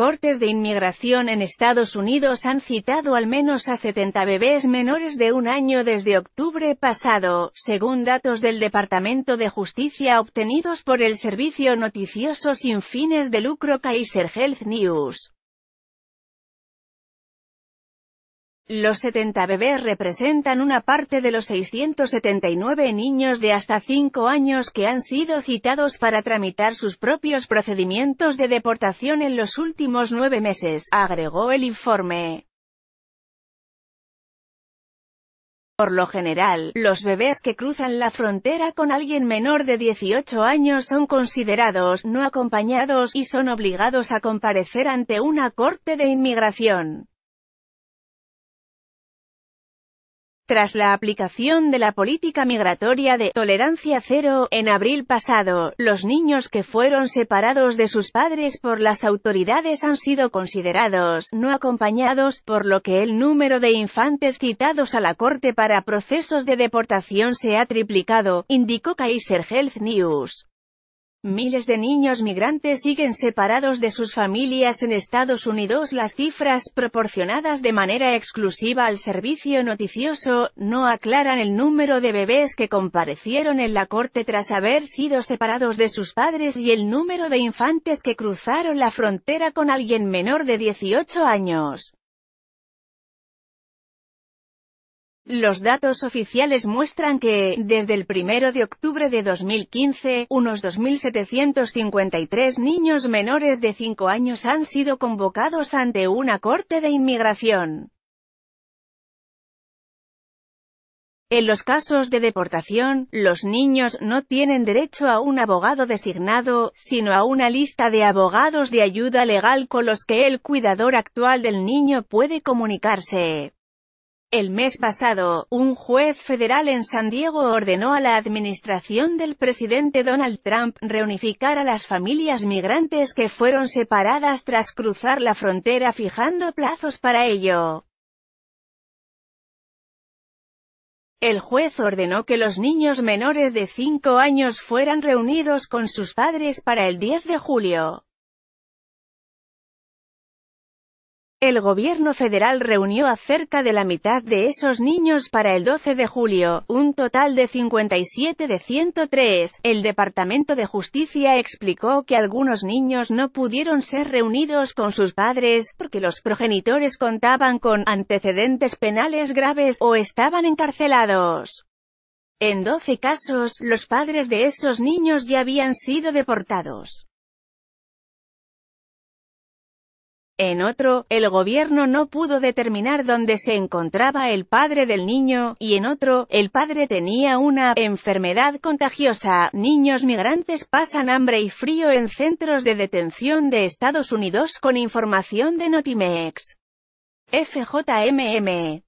cortes de inmigración en Estados Unidos han citado al menos a 70 bebés menores de un año desde octubre pasado, según datos del Departamento de Justicia obtenidos por el servicio noticioso sin fines de lucro Kaiser Health News. Los 70 bebés representan una parte de los 679 niños de hasta 5 años que han sido citados para tramitar sus propios procedimientos de deportación en los últimos nueve meses, agregó el informe. Por lo general, los bebés que cruzan la frontera con alguien menor de 18 años son considerados no acompañados y son obligados a comparecer ante una corte de inmigración. Tras la aplicación de la política migratoria de tolerancia cero, en abril pasado, los niños que fueron separados de sus padres por las autoridades han sido considerados no acompañados, por lo que el número de infantes citados a la Corte para procesos de deportación se ha triplicado, indicó Kaiser Health News. Miles de niños migrantes siguen separados de sus familias en Estados Unidos. Las cifras proporcionadas de manera exclusiva al servicio noticioso no aclaran el número de bebés que comparecieron en la corte tras haber sido separados de sus padres y el número de infantes que cruzaron la frontera con alguien menor de 18 años. Los datos oficiales muestran que, desde el 1 de octubre de 2015, unos 2.753 niños menores de 5 años han sido convocados ante una corte de inmigración. En los casos de deportación, los niños no tienen derecho a un abogado designado, sino a una lista de abogados de ayuda legal con los que el cuidador actual del niño puede comunicarse. El mes pasado, un juez federal en San Diego ordenó a la administración del presidente Donald Trump reunificar a las familias migrantes que fueron separadas tras cruzar la frontera fijando plazos para ello. El juez ordenó que los niños menores de 5 años fueran reunidos con sus padres para el 10 de julio. El gobierno federal reunió a cerca de la mitad de esos niños para el 12 de julio, un total de 57 de 103. El Departamento de Justicia explicó que algunos niños no pudieron ser reunidos con sus padres porque los progenitores contaban con antecedentes penales graves o estaban encarcelados. En 12 casos, los padres de esos niños ya habían sido deportados. En otro, el gobierno no pudo determinar dónde se encontraba el padre del niño, y en otro, el padre tenía una enfermedad contagiosa. Niños migrantes pasan hambre y frío en centros de detención de Estados Unidos con información de Notimex. FJMM